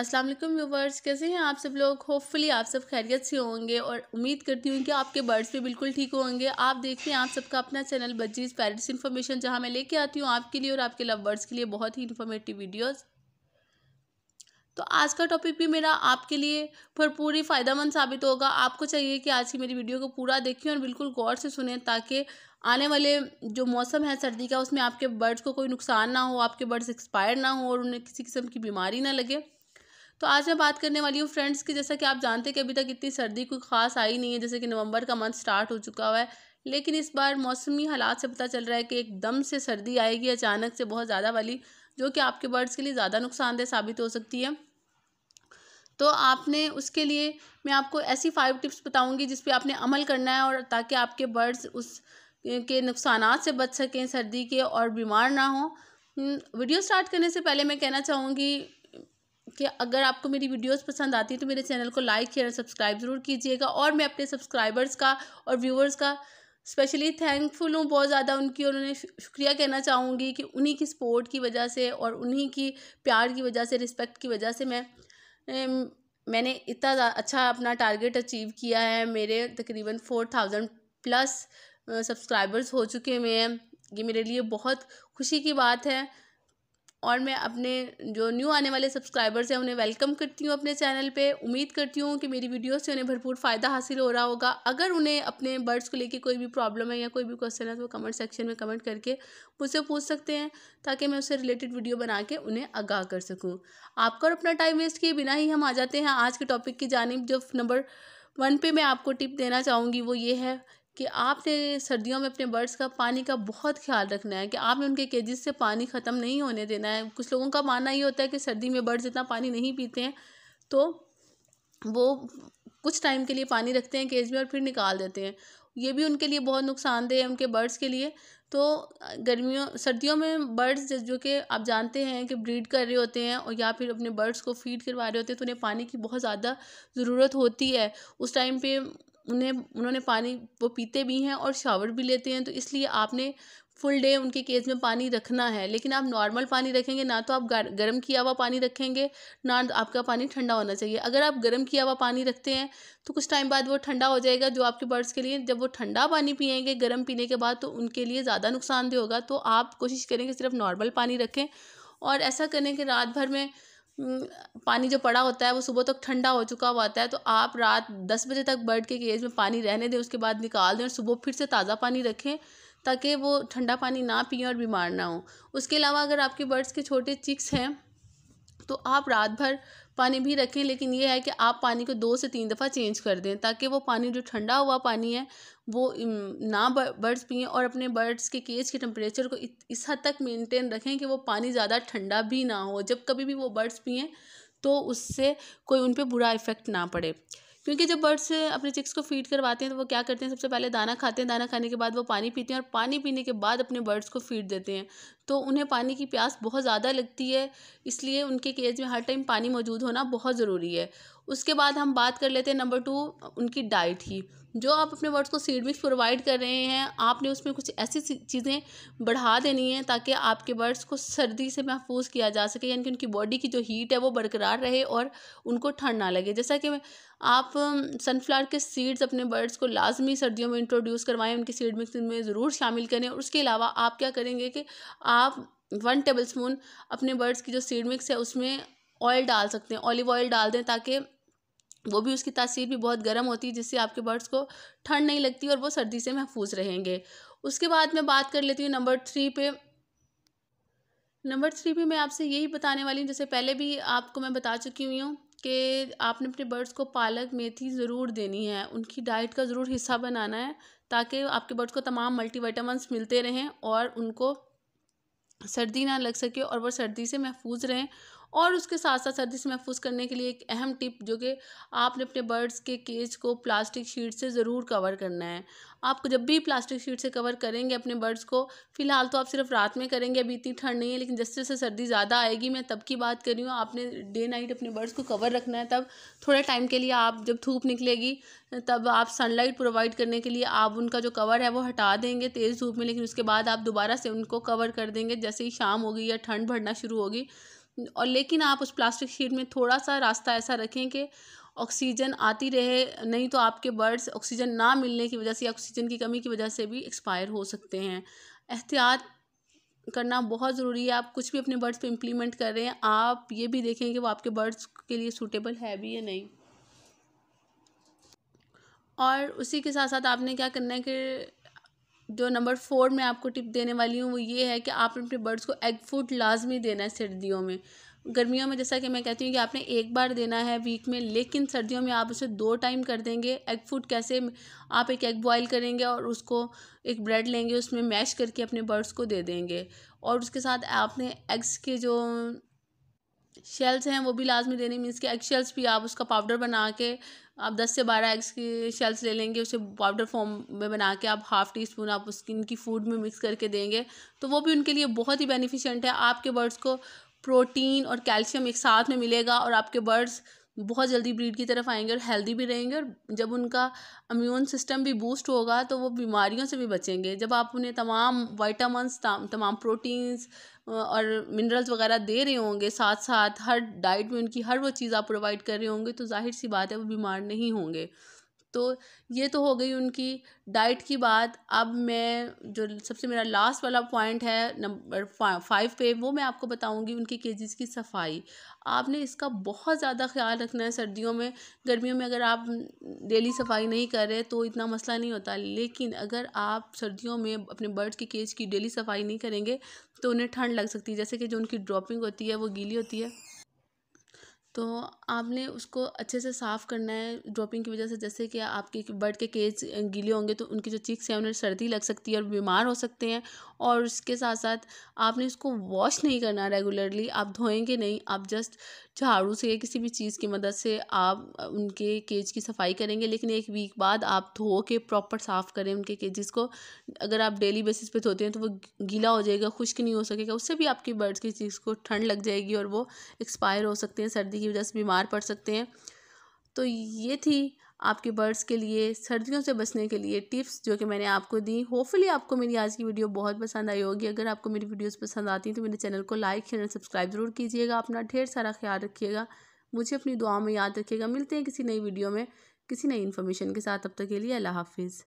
अस्सलाम वालेकुम व्यूवर्स कैसे हैं आप सब लोग होपफुली आप सब खैरियत से होंगे और उम्मीद करती हूँ कि आपके बर्ड्स भी बिल्कुल ठीक होंगे आप देखते हैं आप सबका अपना चैनल बजीज पैरट्स इन्फॉर्मेशन जहाँ मैं लेके आती हूँ आपके लिए और आपके लव बर्ड्स के लिए बहुत ही इन्फॉर्मेटिव वीडियोज़ तो आज का टॉपिक भी मेरा आपके लिए भरपूर ही फ़ायदामंद साबित होगा आपको चाहिए कि आज की मेरी वीडियो को पूरा देखें और बिल्कुल गौर से सुने ताकि आने वाले जो मौसम है सर्दी का उसमें आपके बर्ड्स को कोई नुकसान ना हो आपके बर्ड्स एक्सपायर ना हो और उन्हें किसी किस्म की बीमारी ना लगे तो आज मैं बात करने वाली हूँ फ्रेंड्स की जैसा कि आप जानते हैं कि अभी तक इतनी सर्दी कोई खास आई नहीं है जैसे कि नवंबर का मंथ स्टार्ट हो चुका हुआ है लेकिन इस बार मौसमी हालात से पता चल रहा है कि एकदम से सर्दी आएगी अचानक से बहुत ज़्यादा वाली जो कि आपके बर्ड्स के लिए ज़्यादा नुकसानदेह साबित हो सकती है तो आपने उसके लिए मैं आपको ऐसी फाइव टिप्स बताऊंगी जिस पर आपने अमल करना है और ताकि आपके बर्ड्स उस के नुकसान से बच सकें सर्दी के और बीमार ना हो वीडियो स्टार्ट करने से पहले मैं कहना चाहूँगी कि अगर आपको मेरी वीडियोस पसंद आती है तो मेरे चैनल को लाइक शेयर सब्सक्राइब ज़रूर कीजिएगा और मैं अपने सब्सक्राइबर्स का और व्यूवर्स का स्पेशली थैंकफुल हूँ बहुत ज़्यादा उनकी उन्होंने शुक्रिया कहना चाहूँगी कि उन्हीं की सपोर्ट की वजह से और उन्हीं की प्यार की वजह से रिस्पेक्ट की वजह से मैं मैंने इतना अच्छा अपना टारगेट अचीव किया है मेरे तकरीबन फोर थाउजेंड प्लस सब्सक्राइबर्स हो चुके हुए हैं ये मेरे लिए बहुत खुशी की बात है और मैं अपने जो न्यू आने वाले सब्सक्राइबर्स हैं उन्हें वेलकम करती हूँ अपने चैनल पे उम्मीद करती हूँ कि मेरी वीडियो से उन्हें भरपूर फ़ायदा हासिल हो रहा होगा अगर उन्हें अपने बर्ड्स को लेके कोई भी प्रॉब्लम है या कोई भी क्वेश्चन है तो वो कमेंट सेक्शन में कमेंट करके मुझसे पूछ सकते हैं ताकि मैं उससे रिलेटेड वीडियो बना के उन्हें आगाह कर सकूँ आपका और अपना टाइम वेस्ट किए बिना ही हम आ जाते हैं आज के टॉपिक की जानब जो नंबर वन पे मैं आपको टिप देना चाहूँगी वो ये है कि आपने सर्दियों में अपने बर्ड्स का पानी का बहुत ख्याल रखना है कि आपने उनके केजिस से पानी ख़त्म नहीं होने देना है कुछ लोगों का मानना ये होता है कि सर्दी में बर्ड्स इतना पानी नहीं पीते हैं तो वो कुछ टाइम के लिए पानी रखते हैं केज में और फिर निकाल देते हैं ये भी उनके लिए बहुत नुकसानदेह है उनके बर्ड्स के लिए तो गर्मियों सर्दियों में बर्ड्स जो कि आप जानते हैं कि ब्रीड कर रहे होते हैं और या फिर अपने बर्ड्स को फीड करवा रहे होते हैं तो उन्हें पानी की बहुत ज़्यादा ज़रूरत होती है उस टाइम पे उन्हें उन्होंने पानी वो पीते भी हैं और शावर भी लेते हैं तो इसलिए आपने फुल डे उनके केस में पानी रखना है लेकिन आप नॉर्मल पानी रखेंगे ना तो आप गर्म किया हुआ पानी रखेंगे ना आपका पानी ठंडा होना चाहिए अगर आप गर्म किया हुआ पानी रखते हैं तो कुछ टाइम बाद वो ठंडा हो जाएगा जो आपके बर्ड्स के लिए जब वो ठंडा पानी पिएंगे गर्म पीने के बाद तो उनके लिए ज़्यादा नुकसानदेह होगा तो आप कोशिश करें कि सिर्फ नॉर्मल पानी रखें और ऐसा करें कि रात भर में पानी जो पड़ा होता है वो सुबह तक ठंडा हो चुका हुआ होता है तो आप रात दस बजे तक बर्ड के केज में पानी रहने दें उसके बाद निकाल दें और सुबह फिर से ताज़ा पानी रखें ताकि वो ठंडा पानी ना पिए और बीमार ना हो उसके अलावा अगर आपके बर्ड्स के छोटे चिक्स हैं तो आप रात भर पानी भी रखें लेकिन ये है कि आप पानी को दो से तीन दफ़ा चेंज कर दें ताकि वो पानी जो ठंडा हुआ पानी है वो ना बर्ड्स पिए और अपने बर्ड्स के केज के टेम्परेचर को इस हद तक मेंटेन रखें कि वो पानी ज़्यादा ठंडा भी ना हो जब कभी भी वो बर्ड्स पिए तो उससे कोई उन पर बुरा इफ़ेक्ट ना पड़े क्योंकि जब बर्ड्स अपने चिक्स को फीड करवाते हैं तो वो क्या करते हैं सबसे पहले दाना खाते हैं दाना खाने के बाद वो पानी पीते हैं और पानी पीने के बाद अपने बर्ड्स को फीड देते हैं तो उन्हें पानी की प्यास बहुत ज़्यादा लगती है इसलिए उनके केज में हर टाइम पानी मौजूद होना बहुत ज़रूरी है उसके बाद हम बात कर लेते हैं नंबर टू उनकी डाइट की जो आप अपने बर्ड्स को सीड मिक्स प्रोवाइड कर रहे हैं आपने उसमें कुछ ऐसी चीज़ें बढ़ा देनी है ताकि आपके बर्ड्स को सर्दी से महफूज किया जा सके यानी कि उनकी बॉडी की जो हीट है वो बरकरार रहे और उनको ठंड ना लगे जैसा कि आप सनफ्लावर के सीड्स अपने बर्ड्स को लाजमी सर्दियों में इंट्रोड्यूस करवाएं उनकी सीड मिक्स में ज़रूर शामिल करें और उसके अलावा आप क्या करेंगे कि आप वन टेबल स्पून अपने बर्ड्स की जो सीड मिक्स है उसमें ऑयल डाल सकते हैं ऑलिव ऑयल डाल दें ताकि वो भी उसकी तासीर भी बहुत गर्म होती है जिससे आपके बर्ड्स को ठंड नहीं लगती और वो सर्दी से महफूज रहेंगे उसके बाद मैं बात कर लेती हूँ नंबर थ्री पे नंबर थ्री पे मैं आपसे यही बताने वाली हूँ जैसे पहले भी आपको मैं बता चुकी हुई हूँ कि आपने अपने बर्ड्स को पालक मेथी ज़रूर देनी है उनकी डाइट का ज़रूर हिस्सा बनाना है ताकि आपके बर्ड्स को तमाम मल्टीविटामस मिलते रहें और उनको सर्दी ना लग सके और वह सर्दी से महफूज रहें और उसके साथ साथ सर्दी से महफूज करने के लिए एक अहम टिप जो कि आपने अपने बर्ड्स के केज को प्लास्टिक शीट से ज़रूर कवर करना है आप जब भी प्लास्टिक शीट से कवर करेंगे अपने बर्ड्स को फ़िलहाल तो आप सिर्फ रात में करेंगे अभी इतनी ठंड नहीं है लेकिन जैसे जैसे सर्दी ज़्यादा आएगी मैं तब की बात कर रही हूँ आपने डे नाइट अपने बर्ड्स को कवर रखना है तब थोड़े टाइम के लिए आप जब धूप निकलेगी तब आप सनलाइट प्रोवाइड करने के लिए आप उनका जो कवर है वो हटा देंगे तेज़ धूप में लेकिन उसके बाद आप दोबारा से उनको कवर कर देंगे जैसे ही शाम होगी या ठंड बढ़ना शुरू होगी और लेकिन आप उस प्लास्टिक शीट में थोड़ा सा रास्ता ऐसा रखें कि ऑक्सीजन आती रहे नहीं तो आपके बर्ड्स ऑक्सीजन ना मिलने की वजह से या ऑक्सीजन की कमी की वजह से भी एक्सपायर हो सकते हैं एहतियात करना बहुत ज़रूरी है आप कुछ भी अपने बर्ड्स पे इम्प्लीमेंट कर रहे हैं आप ये भी देखें कि वो आपके बर्ड्स के लिए सूटेबल है भी या नहीं और उसी के साथ साथ आपने क्या करना है कि जो नंबर फोर में आपको टिप देने वाली हूँ वो ये है कि आपने अपने बर्ड्स को एग फूड लाजमी देना है सर्दियों में गर्मियों में जैसा कि मैं कहती हूँ कि आपने एक बार देना है वीक में लेकिन सर्दियों में आप उसे दो टाइम कर देंगे एग फूड कैसे आप एक एग बॉयल करेंगे और उसको एक ब्रेड लेंगे उसमें मैश करके अपने बर्ड्स को दे देंगे और उसके साथ आपने एग्स के जो शेल्स हैं वो भी लाजमी देने मीन्स के एग शेल्स भी आप उसका पाउडर बना के आप दस से बारह एग्स की शेल्स ले लेंगे उसे पाउडर फॉर्म में बना के आप हाफ़ टी स्पून आप उसकी इनकी फूड में मिक्स करके देंगे तो वो भी उनके लिए बहुत ही बेनिफिशेंट है आपके बर्ड्स को प्रोटीन और कैल्शियम एक साथ में मिलेगा और आपके बर्ड्स बहुत जल्दी ब्रीड की तरफ आएंगे और हेल्दी भी रहेंगे और जब उनका इम्यून सिस्टम भी बूस्ट होगा तो वो बीमारियों से भी बचेंगे जब आप उन्हें तमाम वाइटामस तमाम प्रोटीन्स और मिनरल्स वगैरह दे रहे होंगे साथ साथ हर डाइट में उनकी हर वो चीज़ आप प्रोवाइड कर रहे होंगे तो जाहिर सी बात है वो बीमार नहीं होंगे तो ये तो हो गई उनकी डाइट की बात अब मैं जो सबसे मेरा लास्ट वाला पॉइंट है नंबर फाइव पे वो मैं आपको बताऊंगी उनकी केजेस की सफाई आपने इसका बहुत ज़्यादा ख्याल रखना है सर्दियों में गर्मियों में अगर आप डेली सफाई नहीं कर रहे तो इतना मसला नहीं होता लेकिन अगर आप सर्दियों में अपने बर्ड्स के केज की डेली सफाई नहीं करेंगे तो उन्हें ठंड लग सकती है जैसे कि जो उनकी ड्रॉपिंग होती है वो गीली होती है तो आपने उसको अच्छे से साफ़ करना है ड्रॉपिंग की वजह से जैसे कि आपके बर्ड के केज गीले होंगे तो उनकी जो चीक्स हैं उन्हें सर्दी लग सकती है और बीमार हो सकते हैं और उसके साथ साथ आपने इसको वॉश नहीं करना रेगुलरली आप धोएंगे नहीं आप जस्ट झाड़ू से या किसी भी चीज़ की मदद से आप उनके केज की सफाई करेंगे लेकिन एक वीक बाद आप धो के प्रॉपर साफ़ करें उनके केजेस को अगर आप डेली बेसिस पे धोते हैं तो वो गीला हो जाएगा खुश्क नहीं हो सकेगा उससे भी आपकी बर्ड्स की चीज़ को ठंड लग जाएगी और वो एक्सपायर हो सकते हैं सर्दी की वजह से बीमार पड़ सकते हैं तो ये थी आपके बर्ड्स के लिए सर्दियों से बचने के लिए टिप्स जो कि मैंने आपको दी होपफुली आपको मेरी आज की वीडियो बहुत पसंद आई होगी अगर आपको मेरी वीडियोस पसंद आती हैं तो मेरे चैनल को लाइक शेयर सब्सक्राइब ज़रूर कीजिएगा अपना ढेर सारा ख्याल रखिएगा मुझे अपनी दुआ में याद रखिएगा मिलते हैं किसी नई वीडियो में किसी नई इन्फॉर्मेशन के साथ अब तक के लिए अल्लाह हाफिज़